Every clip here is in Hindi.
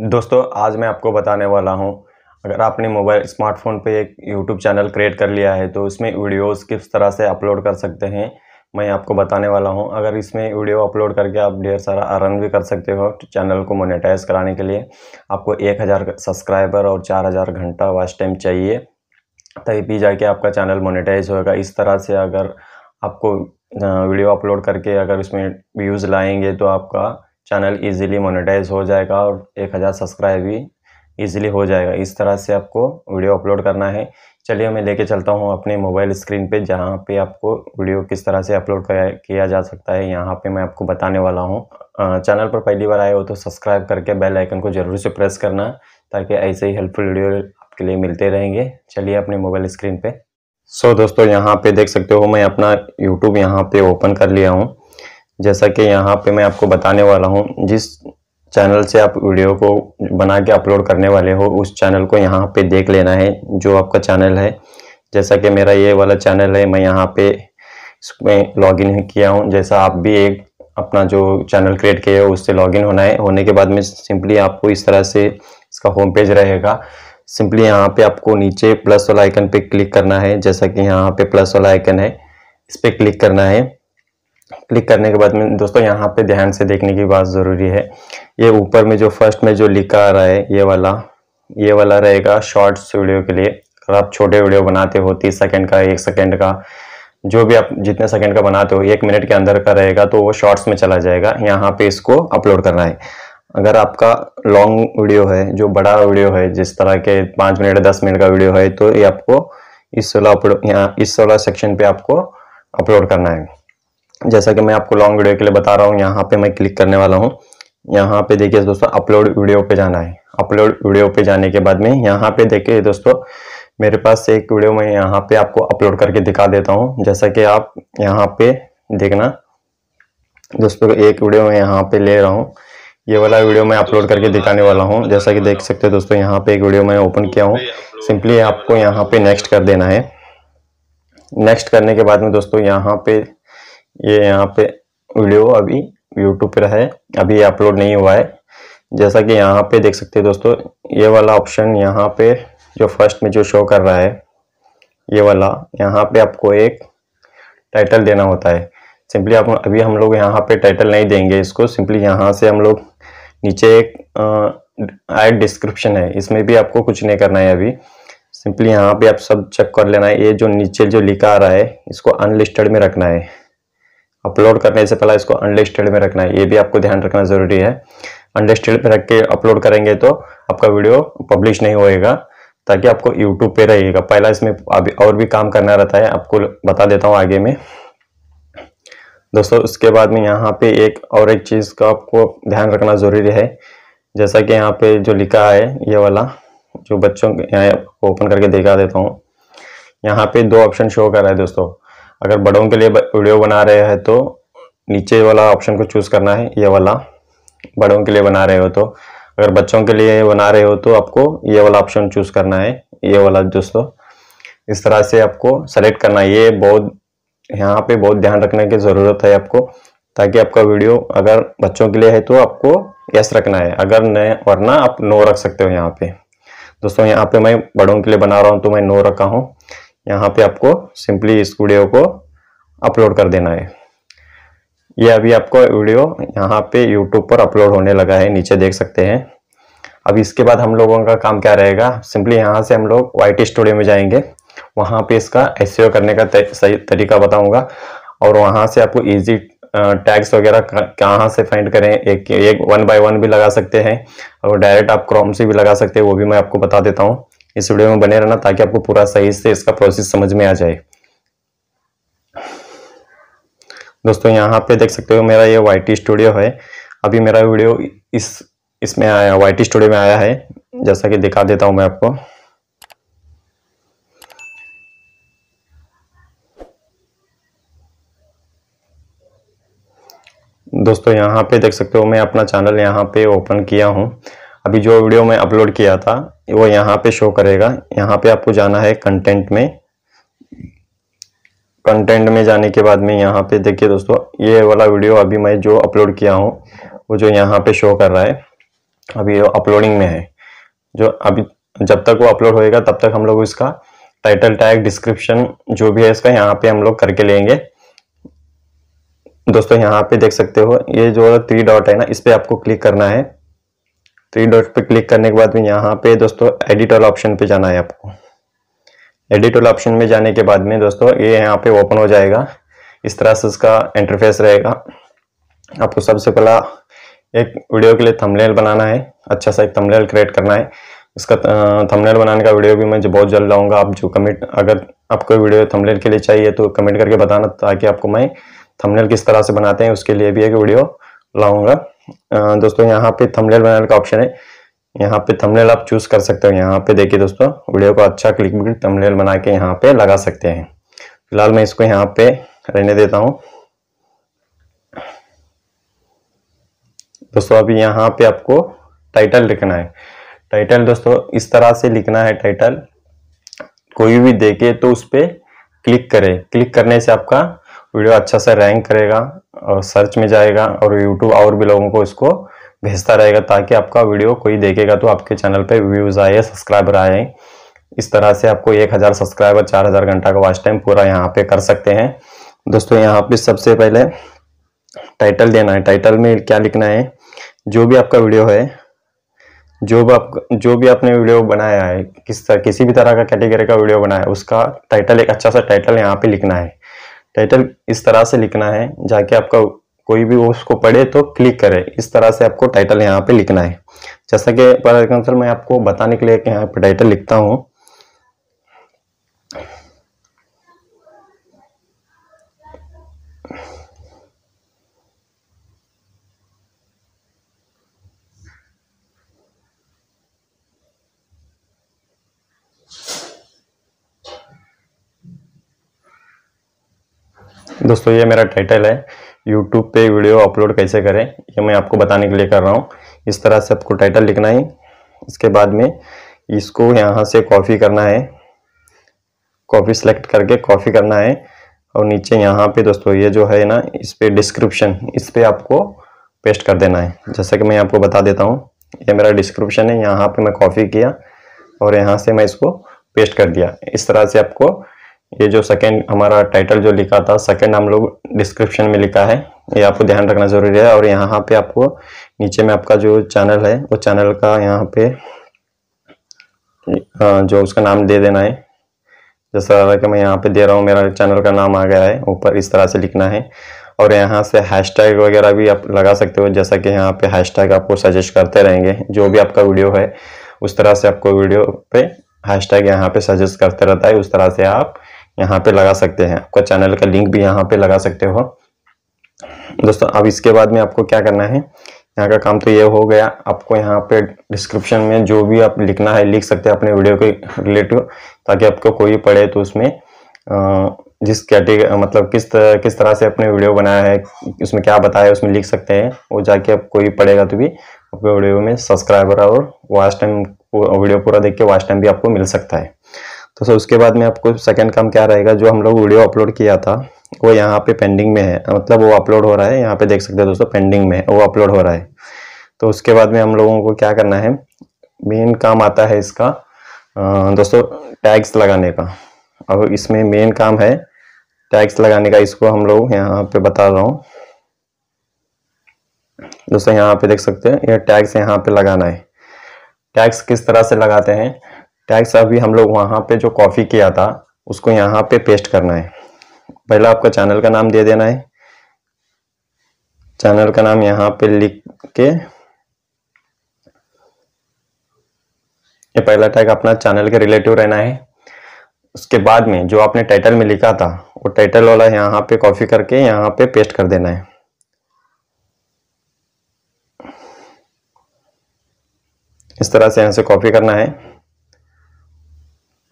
दोस्तों आज मैं आपको बताने वाला हूँ अगर आपने मोबाइल स्मार्टफोन पे एक यूट्यूब चैनल क्रिएट कर लिया है तो उसमें वीडियोस किस तरह से अपलोड कर सकते हैं मैं आपको बताने वाला हूँ अगर इसमें वीडियो अपलोड करके आप ढेर सारा अर्न भी कर सकते हो तो चैनल को मोनेटाइज कराने के लिए आपको एक हज़ार सब्सक्राइबर और चार हज़ार घंटा वाच टाइम चाहिए तभी जाके आपका चैनल मोनिटाइज होगा इस तरह से अगर आपको वीडियो अपलोड करके अगर उसमें व्यूज़ लाएंगे तो आपका चैनल इजीली मोनेटाइज हो जाएगा और एक हज़ार सब्सक्राइब भी इजीली हो जाएगा इस तरह से आपको वीडियो अपलोड करना है चलिए मैं लेके चलता हूँ अपने मोबाइल स्क्रीन पे जहाँ पे आपको वीडियो किस तरह से अपलोड किया जा सकता है यहाँ पे मैं आपको बताने वाला हूँ चैनल पर पहली बार आए हो तो सब्सक्राइब करके बेल आइकन को ज़रूर से प्रेस करना ताकि ऐसे ही हेल्पफुल वीडियो आपके लिए मिलते रहेंगे चलिए अपने मोबाइल स्क्रीन पर सो so, दोस्तों यहाँ पे देख सकते हो मैं अपना यूट्यूब यहाँ पे ओपन कर लिया हूँ जैसा कि यहाँ पे मैं आपको बताने वाला हूँ जिस चैनल से आप वीडियो को बना के अपलोड करने वाले हो उस चैनल को यहाँ पे देख लेना है जो आपका चैनल है जैसा कि मेरा ये वाला चैनल है मैं यहाँ पे इसमें लॉगिन किया हूँ जैसा आप भी एक अपना जो चैनल क्रिएट किया है उससे लॉगिन होना है होने के बाद में सिंपली आपको इस तरह से इसका होम पेज रहेगा सिंपली यहाँ पे आपको नीचे प्लस वाला आइकन पे क्लिक करना है जैसा कि यहाँ पे प्लस वाला आइकन है इस पर क्लिक करना है क्लिक करने के बाद में दोस्तों यहाँ पे ध्यान से देखने की बात ज़रूरी है ये ऊपर में जो फर्स्ट में जो लिखा आ रहा है ये वाला ये वाला रहेगा शॉर्ट्स वीडियो के लिए अगर आप छोटे वीडियो बनाते हो तीस सेकेंड का एक सेकेंड का जो भी आप जितने सेकंड का बनाते हो एक मिनट के अंदर का रहेगा तो वो शॉर्ट्स में चला जाएगा यहाँ पे इसको अपलोड करना है अगर आपका लॉन्ग वीडियो है जो बड़ा वीडियो है जिस तरह के पाँच मिनट दस मिनट का वीडियो है तो ये आपको इस वाला अपलोड यहाँ इस वाला सेक्शन पे आपको अपलोड करना है जैसा कि मैं आपको लॉन्ग वीडियो के लिए बता रहा हूँ यहाँ पे मैं क्लिक करने वाला हूँ यहाँ पे देखिए दोस्तों अपलोड वीडियो पे जाना है अपलोड वीडियो पे जाने के बाद में यहाँ पे देखिए दोस्तों मेरे पास एक वीडियो मैं यहाँ पे आपको अपलोड करके दिखा देता हूँ जैसा कि आप यहाँ पे देखना दोस्तों एक वीडियो मैं यहाँ पे ले रहा हूँ ये वाला वीडियो मैं अपलोड करके दिखाने वाला हूँ जैसा कि देख सकते हो दोस्तों यहाँ पे एक वीडियो मैं ओपन किया हूँ सिंपली आपको यहाँ पे नेक्स्ट कर देना है नेक्स्ट करने के बाद में दोस्तों यहाँ पे ये यहाँ पे वीडियो अभी यूट्यूब पर है अभी अपलोड नहीं हुआ है जैसा कि यहाँ पे देख सकते हैं दोस्तों ये वाला ऑप्शन यहाँ पे जो फर्स्ट में जो शो कर रहा है ये वाला यहाँ पे आपको एक टाइटल देना होता है सिंपली आप अभी हम लोग यहाँ पे टाइटल नहीं देंगे इसको सिंपली यहाँ से हम लोग नीचे एक एड डिस्क्रिप्शन है इसमें भी आपको कुछ नहीं करना है अभी सिंपली यहाँ पे आप सब चेक कर लेना है ये जो नीचे जो लिखा आ रहा है इसको अनलिस्टेड में रखना है अपलोड करने से पहले इसको अनलिस्टेड में रखना है ये भी आपको ध्यान रखना ज़रूरी है अनलिस्टेड में रख के अपलोड करेंगे तो आपका वीडियो पब्लिश नहीं होएगा ताकि आपको यूट्यूब पे रहेगा पहला इसमें अभी और भी काम करना रहता है आपको बता देता हूँ आगे में दोस्तों उसके बाद में यहाँ पे एक और एक चीज़ का आपको ध्यान रखना ज़रूरी है जैसा कि यहाँ पे जो लिखा है ये वाला जो बच्चों के यहाँ ओपन करके दिखा देता हूँ यहाँ पे दो ऑप्शन शो कर रहा है दोस्तों अगर बड़ों के लिए वीडियो बना रहे हैं तो नीचे वाला ऑप्शन को चूज़ करना है ये वाला बड़ों के लिए बना रहे हो तो अगर बच्चों के लिए बना रहे हो तो आपको ये वाला ऑप्शन चूज़ करना है ये वाला दोस्तों इस तरह से आपको सेलेक्ट करना है ये बहुत यहाँ पे बहुत ध्यान रखने की ज़रूरत है आपको ताकि आपका वीडियो अगर बच्चों के लिए है तो आपको यस रखना है अगर न वरना आप नो रख सकते हो यहाँ पे दोस्तों यहाँ पे मैं बड़ों के लिए बना रहा हूँ तो मैं नो रखा हूँ यहाँ पे आपको सिंपली इस वीडियो को अपलोड कर देना है ये अभी आपको वीडियो यहाँ पे यूट्यूब पर अपलोड होने लगा है नीचे देख सकते हैं अब इसके बाद हम लोगों का काम क्या रहेगा सिंपली यहाँ से हम लोग वाई स्टूडियो में जाएंगे वहाँ पे इसका एस e करने का सही तरीका बताऊँगा और वहाँ से आपको ईजी टैग्स वगैरह कहाँ से फाइंड करें एक एक वन बाय वन भी लगा सकते हैं और डायरेक्ट आप क्रॉम से भी लगा सकते हैं वो भी मैं आपको बता देता हूँ इस वीडियो में बने रहना ताकि आपको पूरा सही से इसका प्रोसेस समझ में आ जाए दोस्तों यहाँ पे देख सकते हो मेरा ये वाई स्टूडियो है अभी मेरा वीडियो इस इसमें आया वाई स्टूडियो में आया है जैसा कि दिखा देता हूँ मैं आपको दोस्तों यहाँ पे देख सकते हो मैं अपना चैनल यहाँ पे ओपन किया हूँ अभी जो वीडियो मैं अपलोड किया था वो यहाँ पे शो करेगा यहाँ पे आपको जाना है कंटेंट में कंटेंट में जाने के बाद में यहाँ पे देखिए दोस्तों ये वाला वीडियो अभी मैं जो अपलोड किया हूँ वो जो यहाँ पे शो कर रहा है अभी वो अपलोडिंग में है जो अभी जब तक वो अपलोड होएगा तब तक हम लोग इसका टाइटल टैग डिस्क्रिप्शन जो भी है इसका यहाँ पे हम लोग करके लेंगे दोस्तों यहाँ पे देख सकते हो ये जो थ्री डॉट है ना इस पर आपको क्लिक करना है थ्री तो डॉट पे क्लिक करने के बाद में यहाँ पे दोस्तों एडिट वाला ऑप्शन पे जाना है आपको एडिट वाला ऑप्शन में जाने के बाद में दोस्तों ये यहाँ पे ओपन हो जाएगा इस तरह से उसका इंटरफेस रहेगा आपको सबसे पहला एक वीडियो के लिए थंबनेल बनाना है अच्छा सा एक थंबनेल क्रिएट करना है उसका थंबनेल बनाने का वीडियो भी मैं जो बहुत जल्द लाऊंगा आप जो कमेंट अगर आपको वीडियो थंबनेल के लिए चाहिए तो कमेंट करके बताना ताकि आपको मैं थंबनेल किस तरह से बनाते हैं उसके लिए भी एक वीडियो लाऊंगा दोस्तों यहाँ पे थमलेल बनाने का ऑप्शन है यहाँ पे थमलेल आप चूज कर सकते हो यहाँ पे देखिए दोस्तों वीडियो को अच्छा क्लिक थमलेल बना के यहाँ पे लगा सकते हैं फिलहाल मैं इसको यहाँ पे रहने देता हूँ दोस्तों अभी यहाँ पे आपको टाइटल लिखना है टाइटल दोस्तों इस तरह से लिखना है टाइटल कोई भी देखे तो उस पर क्लिक करे क्लिक करने से आपका वीडियो अच्छा सा रैंक करेगा सर्च में जाएगा और यूट्यूब और भी लोगों को इसको भेजता रहेगा ताकि आपका वीडियो कोई देखेगा तो आपके चैनल पे व्यूज़ आए सब्सक्राइबर आए इस तरह से आपको एक हज़ार सब्सक्राइबर चार हज़ार घंटा का वॉच टाइम पूरा यहाँ पे कर सकते हैं दोस्तों यहाँ पे सबसे पहले टाइटल देना है टाइटल में क्या लिखना है जो भी आपका वीडियो है जो भी आप जो भी आपने वीडियो बनाया है किस तरह किसी भी तरह का कैटेगरी का वीडियो बनाया है उसका टाइटल एक अच्छा सा टाइटल यहाँ पे लिखना है टाइटल इस तरह से लिखना है जाके आपका कोई भी उसको पढ़े तो क्लिक करे इस तरह से आपको टाइटल यहाँ पे लिखना है जैसा कि पर मैं आपको बताने के लिए यहाँ पे टाइटल लिखता हूँ दोस्तों ये मेरा टाइटल है यूट्यूब पे वीडियो अपलोड कैसे करें ये मैं आपको बताने के लिए कर रहा हूँ इस तरह से आपको टाइटल लिखना है इसके बाद में इसको यहाँ से कॉपी करना है कॉपी सेलेक्ट करके कॉपी करना है और नीचे यहाँ पे दोस्तों ये जो है ना इस पर डिस्क्रिप्शन इस पर पे आपको पेस्ट कर देना है जैसा कि मैं आपको बता देता हूँ ये मेरा डिस्क्रिप्शन है यहाँ पर मैं कॉपी किया और यहाँ से मैं इसको पेस्ट कर दिया इस तरह से आपको ये जो सेकेंड हमारा टाइटल जो लिखा था सेकेंड हम लोग डिस्क्रिप्शन में लिखा है ये आपको ध्यान रखना जरूरी है और यहाँ पे आपको नीचे में आपका जो चैनल है वो चैनल का यहाँ पे जो उसका नाम दे देना है जैसा कि मैं यहाँ पे दे रहा हूँ मेरा चैनल का नाम आ गया है ऊपर इस तरह से लिखना है और यहाँ से हैशटैग वगैरह भी आप लगा सकते हो जैसा कि यहाँ पे हैशटैग आपको सजेस्ट करते रहेंगे जो भी आपका वीडियो है उस तरह से आपको वीडियो पे हैशटैग यहाँ पे सजेस्ट करते रहता है उस तरह से आप यहाँ पे लगा सकते हैं आपका चैनल का लिंक भी यहाँ पे लगा सकते हो दोस्तों अब इसके बाद में आपको क्या करना है यहाँ का काम तो ये हो गया आपको यहाँ पे डिस्क्रिप्शन में जो भी आप लिखना है लिख सकते हैं अपने वीडियो के रिलेटिव ताकि आपको कोई पढ़े तो उसमें जिस कैटेगरी मतलब किस किस तरह से अपने वीडियो बनाया है उसमें क्या बताया है उसमें लिख सकते हैं वो जाके आप कोई पढ़ेगा तो भी आपके वीडियो में सब्सक्राइबर और वास्ट टाइम वीडियो पूरा देख के वास्ट टाइम भी आपको मिल सकता है तो सर उसके बाद में आपको सेकंड काम क्या रहेगा जो हम लोग वीडियो अपलोड किया था वो यहाँ पे पेंडिंग में है मतलब वो अपलोड हो रहा है यहाँ पे देख सकते हैं दोस्तों पेंडिंग में वो अपलोड हो रहा है तो उसके बाद में हम लोगों को क्या करना है मेन काम आता है इसका दोस्तों टैग्स लगाने का अब इसमें मेन काम है टैग्स लगाने का इसको हम लोग यहाँ पे बता रहा हूँ दोस्तों यहाँ पे देख सकते हैं यह टैग्स यहाँ पे लगाना है टैग्स किस तरह से लगाते हैं टैक्स अभी हम लोग वहाँ पे जो कॉपी किया था उसको यहाँ पे पेस्ट करना है पहला आपका चैनल का नाम दे देना है चैनल का नाम यहाँ पे लिख के ये पहला टैग अपना चैनल के रिलेटिव रहना है उसके बाद में जो आपने टाइटल में लिखा था वो टाइटल वाला यहाँ पे कॉपी करके यहाँ पे पेस्ट कर देना है इस तरह से यहां से कॉपी करना है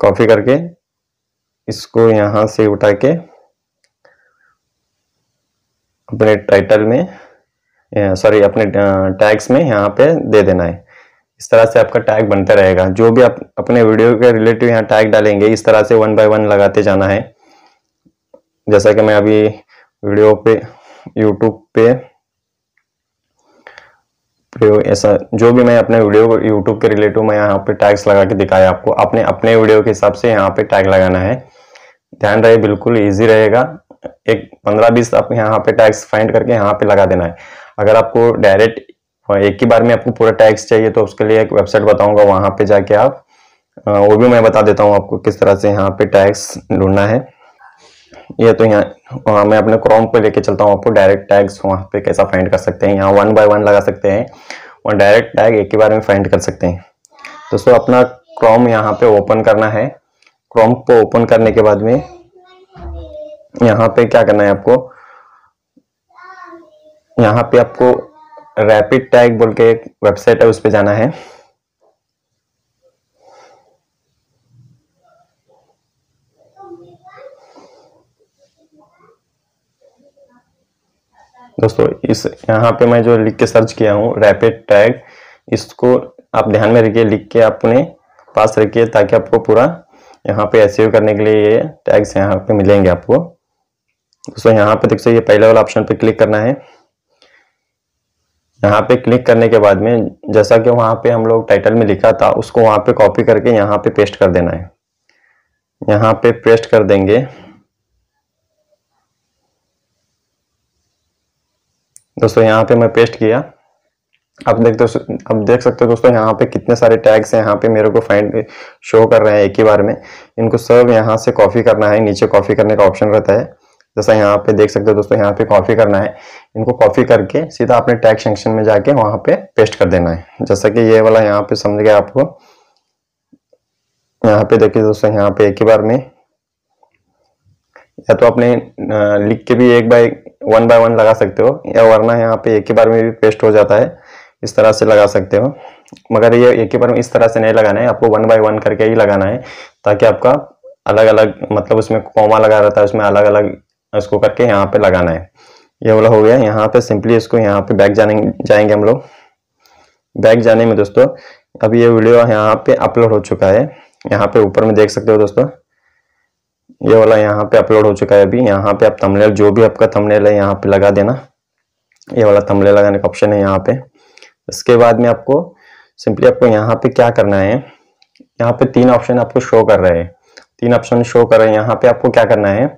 कॉपी करके इसको यहाँ से उठा के अपने टाइटल में सॉरी अपने टैग्स में यहाँ पे दे देना है इस तरह से आपका टैग बनता रहेगा जो भी आप अपने वीडियो के रिलेटिव यहाँ टैग डालेंगे इस तरह से वन बाय वन लगाते जाना है जैसा कि मैं अभी वीडियो पे यूट्यूब पे रहे हो ऐसा जो भी मैं अपने वीडियो को यूट्यूब के रिलेटिव मैं यहाँ पे टैग्स लगा के दिखाया आपको अपने अपने वीडियो के हिसाब से यहाँ पे टैग लगाना है ध्यान रहे बिल्कुल ईजी रहेगा एक पंद्रह बीस आप यहाँ पे टैक्स फाइंड करके यहाँ पे लगा देना है अगर आपको डायरेक्ट एक ही बार में आपको पूरा टैक्स चाहिए तो उसके लिए एक वेबसाइट बताऊंगा वहां पे जाके आप वो भी मैं बता देता हूँ आपको किस तरह से यहाँ पे टैक्स ढूंढना है ये तो यहाँ मैं अपने क्रोम पे लेके चलता हूँ आपको डायरेक्ट टैग्स वहाँ पे कैसा फाइंड कर सकते हैं यहाँ वन बाय वन लगा सकते हैं और डायरेक्ट टैग एक ही बार में फाइंड कर सकते हैं दोस्तों अपना क्रोम यहाँ पे ओपन करना है क्रोम को ओपन करने के बाद में यहाँ पे क्या करना है आपको यहाँ पे आपको रैपिड टैग बोल के एक वेबसाइट है उस पर जाना है दोस्तों इस यहाँ पे मैं जो लिख के सर्च किया हूँ रैपिड टैग इसको आप ध्यान में रखिए लिख के अपने पास रखिए ताकि आपको पूरा यहाँ पे एस करने के लिए ये टैग्स यहाँ पे मिलेंगे आपको दोस्तों यहाँ पे देखो ये पहले वाला ऑप्शन पे क्लिक करना है यहाँ पे क्लिक करने के बाद में जैसा कि वहाँ पे हम लोग टाइटल में लिखा था उसको वहाँ पे कॉपी करके यहाँ पे पेस्ट कर देना है यहाँ पे पेस्ट कर देंगे दोस्तों यहाँ पे मैं पेस्ट किया अब देख दो अब देख सकते हो दोस्तों यहाँ पे कितने सारे टैग्स हैं यहाँ पे मेरे को फाइंड शो कर रहे हैं एक ही बार में इनको सब यहाँ से कॉपी करना है नीचे कॉपी करने का ऑप्शन रहता है जैसा यहाँ पे देख सकते हो दोस्तों यहाँ पे कॉपी करना है इनको कॉपी करके सीधा अपने टैग सेंक्शन में जाके वहाँ पे पेस्ट कर देना है जैसा कि ये वाला यहाँ पे समझ गया आपको यहाँ पे देखिए दोस्तों यहाँ पे एक ही बार में या तो अपने लिख के भी एक बार वन बाय वन लगा सकते हो या वरना यहाँ पे एक ही बार में भी पेस्ट हो जाता है इस तरह से लगा सकते हो मगर ये एक ही बार में इस तरह से नहीं लगाना है आपको वन बाय वन करके ही लगाना है ताकि आपका अलग अलग मतलब उसमें कॉमा लगा रहता है उसमें अलग अलग उसको करके यहाँ पे लगाना है ये वाला हो गया यहाँ पे सिंपली इसको यहाँ पे बैक जाने जाएंगे हम लोग बैक जाने में दोस्तों अब ये वीडियो यहाँ पे अपलोड हो चुका है यहाँ पे ऊपर में देख सकते हो दोस्तों ये वाला यहाँ पे अपलोड हो चुका है अभी यहाँ पे आप थंबनेल जो भी आपका थंबनेल है यहाँ पे लगा देना ये वाला थंबनेल लगाने का ऑप्शन है यहाँ पे इसके बाद में आपको सिंपली आपको यहाँ पे क्या करना है यहाँ पे तीन ऑप्शन आपको शो कर रहे हैं तीन ऑप्शन शो कर रहे हैं यहाँ पे आपको क्या करना है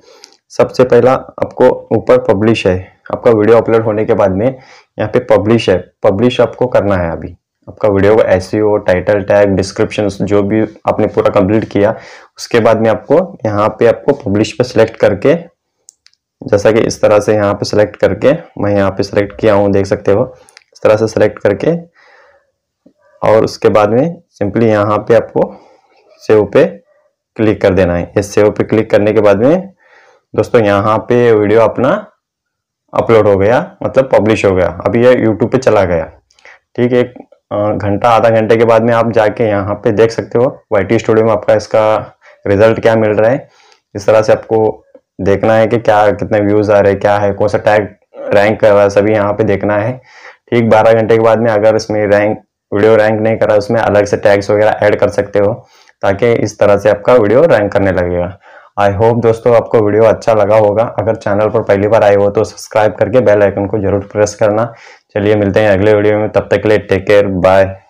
सबसे पहला आपको ऊपर पब्लिश है आपका वीडियो अपलोड होने के बाद में यहाँ पे पब्लिश है पब्लिश आपको करना है अभी आपका वीडियो का एस टाइटल टैग डिस्क्रिप्शन जो भी आपने पूरा कंप्लीट किया उसके बाद में आपको यहाँ पे आपको पब्लिश पे सिलेक्ट करके जैसा कि इस तरह से यहाँ पे सिलेक्ट करके मैं यहाँ पे सिलेक्ट किया हूँ देख सकते हो इस तरह से सिलेक्ट करके और उसके बाद में सिंपली यहाँ पे आपको सेव पे क्लिक कर देना है इस सेव पे क्लिक करने के बाद में दोस्तों यहाँ पे वीडियो अपना अपलोड हो गया मतलब पब्लिश हो गया अभी ये यूट्यूब पे चला गया ठीक है एक घंटा आधा घंटे के बाद में आप जाके यहाँ पे देख सकते हो वाई टी स्टूडियो में आपका इसका रिजल्ट क्या मिल रहा है इस तरह से आपको देखना है कि क्या कितने व्यूज आ रहे हैं क्या है कौन सा टैग रैंक कर रहा है सभी यहाँ पे देखना है ठीक 12 घंटे के बाद में अगर इसमें रैंक वीडियो रैंक नहीं करा उसमें अलग से टैग्स वगैरह ऐड कर सकते हो ताकि इस तरह से आपका वीडियो रैंक करने लगेगा आई होप दोस्तों आपको वीडियो अच्छा लगा होगा अगर चैनल पर पहली बार आए हो तो सब्सक्राइब करके बेल आइकन को जरूर प्रेस करना चलिए मिलते हैं अगले वीडियो में तब तक के लिए टेक केयर बाय